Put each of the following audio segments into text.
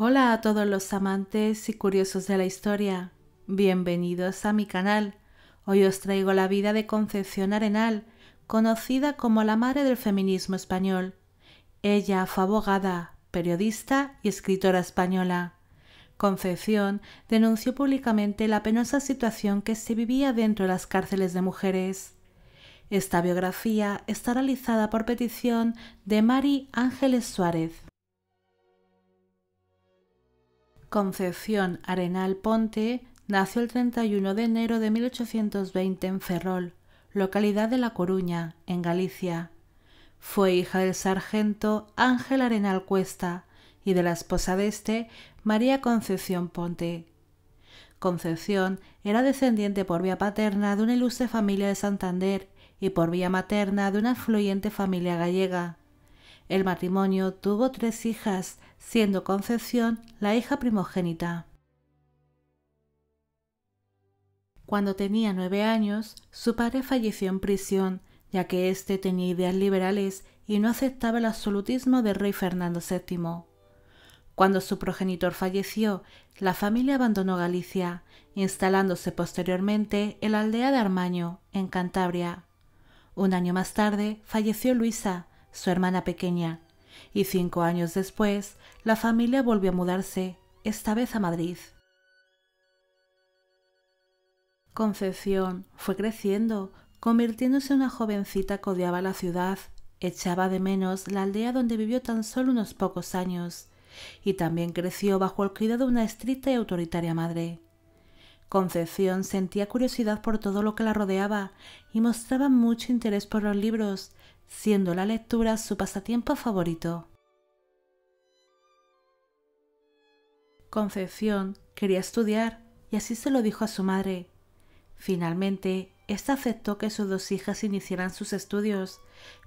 Hola a todos los amantes y curiosos de la historia. Bienvenidos a mi canal. Hoy os traigo la vida de Concepción Arenal, conocida como la madre del feminismo español. Ella fue abogada, periodista y escritora española. Concepción denunció públicamente la penosa situación que se vivía dentro de las cárceles de mujeres. Esta biografía está realizada por petición de Mari Ángeles Suárez. Concepción Arenal Ponte nació el 31 de enero de 1820 en Ferrol, localidad de La Coruña, en Galicia. Fue hija del sargento Ángel Arenal Cuesta y de la esposa de este, María Concepción Ponte. Concepción era descendiente por vía paterna de una ilustre familia de Santander y por vía materna de una afluyente familia gallega. El matrimonio tuvo tres hijas, siendo Concepción la hija primogénita. Cuando tenía nueve años, su padre falleció en prisión, ya que éste tenía ideas liberales y no aceptaba el absolutismo del rey Fernando VII. Cuando su progenitor falleció, la familia abandonó Galicia, instalándose posteriormente en la aldea de Armaño, en Cantabria. Un año más tarde falleció Luisa, su hermana pequeña, y cinco años después la familia volvió a mudarse, esta vez a Madrid. Concepción fue creciendo, convirtiéndose en una jovencita que la ciudad, echaba de menos la aldea donde vivió tan solo unos pocos años, y también creció bajo el cuidado de una estricta y autoritaria madre. Concepción sentía curiosidad por todo lo que la rodeaba y mostraba mucho interés por los libros, siendo la lectura su pasatiempo favorito. Concepción quería estudiar y así se lo dijo a su madre. Finalmente, ésta aceptó que sus dos hijas iniciaran sus estudios,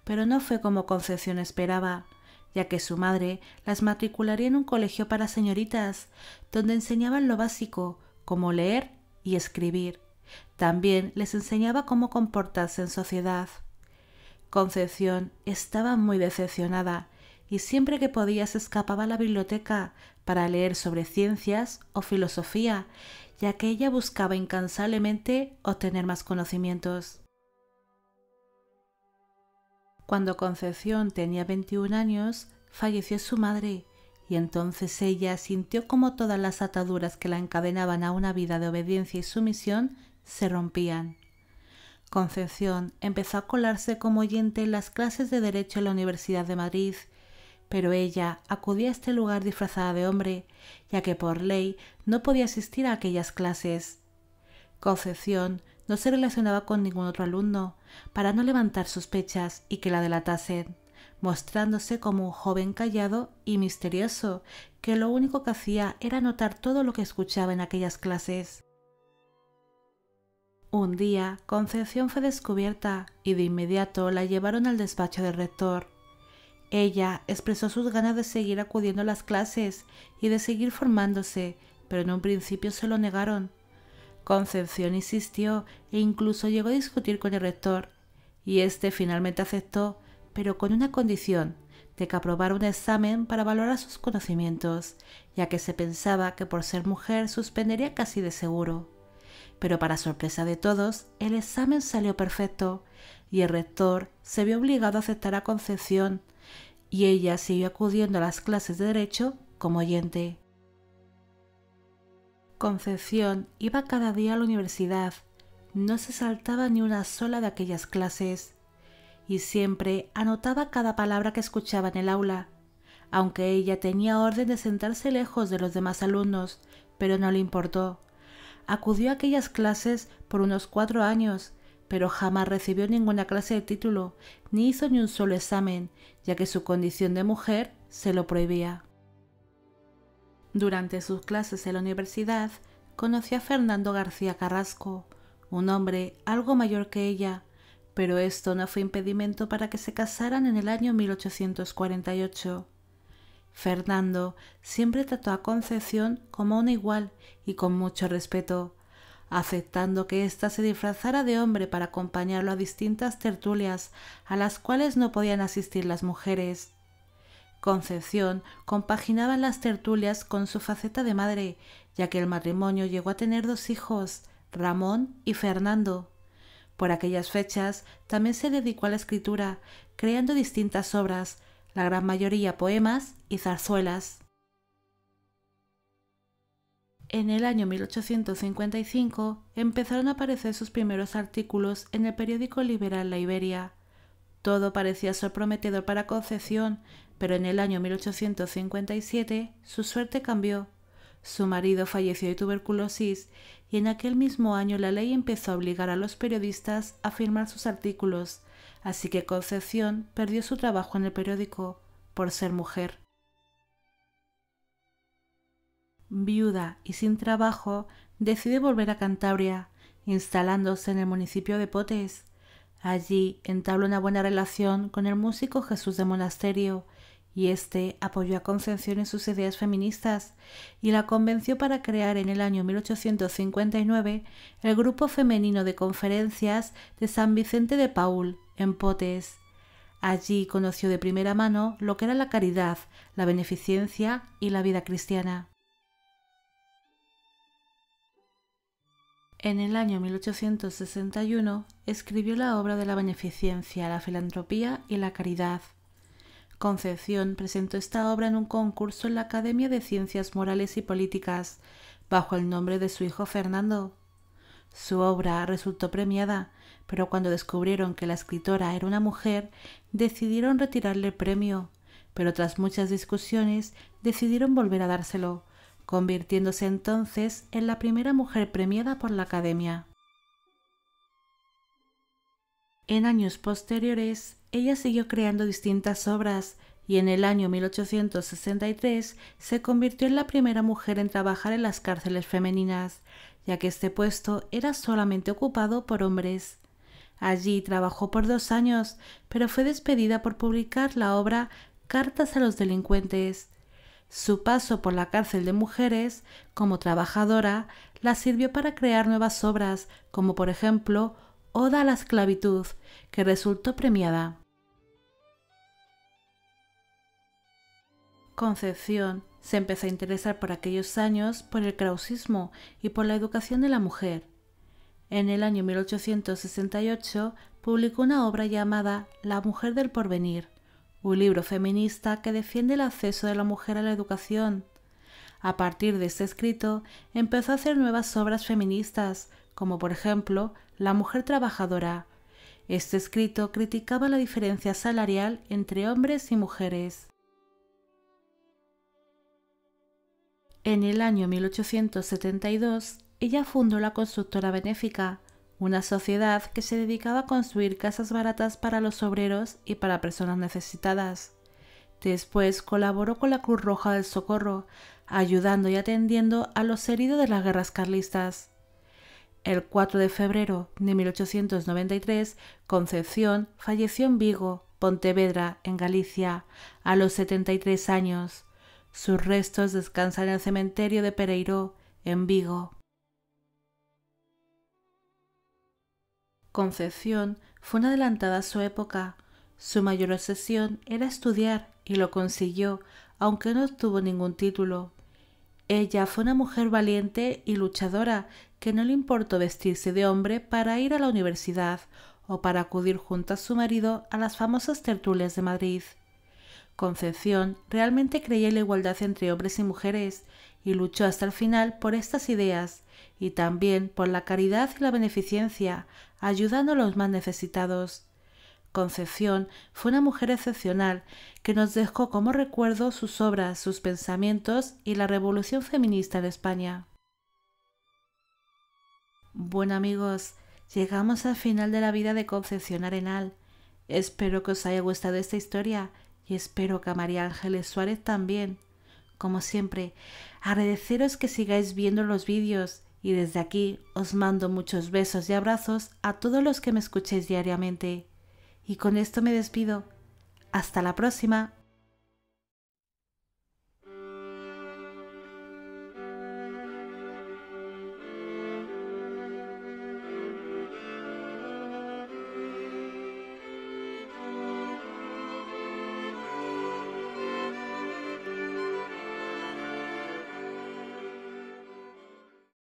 pero no fue como Concepción esperaba, ya que su madre las matricularía en un colegio para señoritas, donde enseñaban lo básico, como leer y escribir. También les enseñaba cómo comportarse en sociedad. Concepción estaba muy decepcionada y siempre que podía se escapaba a la biblioteca para leer sobre ciencias o filosofía, ya que ella buscaba incansablemente obtener más conocimientos. Cuando Concepción tenía 21 años, falleció su madre y entonces ella sintió como todas las ataduras que la encadenaban a una vida de obediencia y sumisión se rompían. Concepción empezó a colarse como oyente en las clases de Derecho en la Universidad de Madrid, pero ella acudía a este lugar disfrazada de hombre, ya que por ley no podía asistir a aquellas clases. Concepción no se relacionaba con ningún otro alumno, para no levantar sospechas y que la delatasen mostrándose como un joven callado y misterioso, que lo único que hacía era notar todo lo que escuchaba en aquellas clases. Un día, Concepción fue descubierta y de inmediato la llevaron al despacho del rector. Ella expresó sus ganas de seguir acudiendo a las clases y de seguir formándose, pero en un principio se lo negaron. Concepción insistió e incluso llegó a discutir con el rector, y este finalmente aceptó pero con una condición de que aprobara un examen para valorar sus conocimientos, ya que se pensaba que por ser mujer suspendería casi de seguro. Pero para sorpresa de todos, el examen salió perfecto y el rector se vio obligado a aceptar a Concepción y ella siguió acudiendo a las clases de derecho como oyente. Concepción iba cada día a la universidad, no se saltaba ni una sola de aquellas clases y siempre anotaba cada palabra que escuchaba en el aula, aunque ella tenía orden de sentarse lejos de los demás alumnos, pero no le importó. Acudió a aquellas clases por unos cuatro años, pero jamás recibió ninguna clase de título, ni hizo ni un solo examen, ya que su condición de mujer se lo prohibía. Durante sus clases en la universidad, conoció a Fernando García Carrasco, un hombre algo mayor que ella, pero esto no fue impedimento para que se casaran en el año 1848. Fernando siempre trató a Concepción como una igual y con mucho respeto, aceptando que ésta se disfrazara de hombre para acompañarlo a distintas tertulias a las cuales no podían asistir las mujeres. Concepción compaginaba las tertulias con su faceta de madre, ya que el matrimonio llegó a tener dos hijos, Ramón y Fernando. Por aquellas fechas también se dedicó a la escritura, creando distintas obras, la gran mayoría poemas y zarzuelas. En el año 1855 empezaron a aparecer sus primeros artículos en el periódico liberal La Iberia. Todo parecía ser prometedor para Concepción, pero en el año 1857 su suerte cambió su marido falleció de tuberculosis y en aquel mismo año la ley empezó a obligar a los periodistas a firmar sus artículos, así que Concepción perdió su trabajo en el periódico por ser mujer. Viuda y sin trabajo, decide volver a Cantabria, instalándose en el municipio de Potes. Allí entabla una buena relación con el músico Jesús de Monasterio, y este apoyó a Concepción en sus ideas feministas y la convenció para crear en el año 1859 el Grupo Femenino de Conferencias de San Vicente de Paul, en Potes. Allí conoció de primera mano lo que era la caridad, la beneficencia y la vida cristiana. En el año 1861 escribió la obra de la beneficencia, la filantropía y la caridad. Concepción presentó esta obra en un concurso en la Academia de Ciencias Morales y Políticas, bajo el nombre de su hijo Fernando. Su obra resultó premiada, pero cuando descubrieron que la escritora era una mujer, decidieron retirarle el premio, pero tras muchas discusiones decidieron volver a dárselo, convirtiéndose entonces en la primera mujer premiada por la Academia. En años posteriores, ella siguió creando distintas obras y en el año 1863 se convirtió en la primera mujer en trabajar en las cárceles femeninas, ya que este puesto era solamente ocupado por hombres. Allí trabajó por dos años, pero fue despedida por publicar la obra Cartas a los delincuentes. Su paso por la cárcel de mujeres, como trabajadora, la sirvió para crear nuevas obras, como por ejemplo Oda a la esclavitud, que resultó premiada. Concepción se empezó a interesar por aquellos años por el krausismo y por la educación de la mujer. En el año 1868 publicó una obra llamada La mujer del porvenir, un libro feminista que defiende el acceso de la mujer a la educación. A partir de este escrito empezó a hacer nuevas obras feministas, como por ejemplo La mujer trabajadora. Este escrito criticaba la diferencia salarial entre hombres y mujeres. En el año 1872, ella fundó la Constructora Benéfica, una sociedad que se dedicaba a construir casas baratas para los obreros y para personas necesitadas. Después colaboró con la Cruz Roja del Socorro, ayudando y atendiendo a los heridos de las guerras carlistas. El 4 de febrero de 1893, Concepción falleció en Vigo, Pontevedra, en Galicia, a los 73 años. Sus restos descansan en el cementerio de Pereiró, en Vigo. Concepción fue una adelantada a su época. Su mayor obsesión era estudiar y lo consiguió, aunque no obtuvo ningún título. Ella fue una mujer valiente y luchadora que no le importó vestirse de hombre para ir a la universidad o para acudir junto a su marido a las famosas tertulias de Madrid. Concepción realmente creía en la igualdad entre hombres y mujeres y luchó hasta el final por estas ideas y también por la caridad y la beneficencia, ayudando a los más necesitados. Concepción fue una mujer excepcional que nos dejó como recuerdo sus obras, sus pensamientos y la revolución feminista en España. Bueno amigos, llegamos al final de la vida de Concepción Arenal. Espero que os haya gustado esta historia y espero que a María Ángeles Suárez también. Como siempre, agradeceros que sigáis viendo los vídeos y desde aquí os mando muchos besos y abrazos a todos los que me escuchéis diariamente. Y con esto me despido. Hasta la próxima.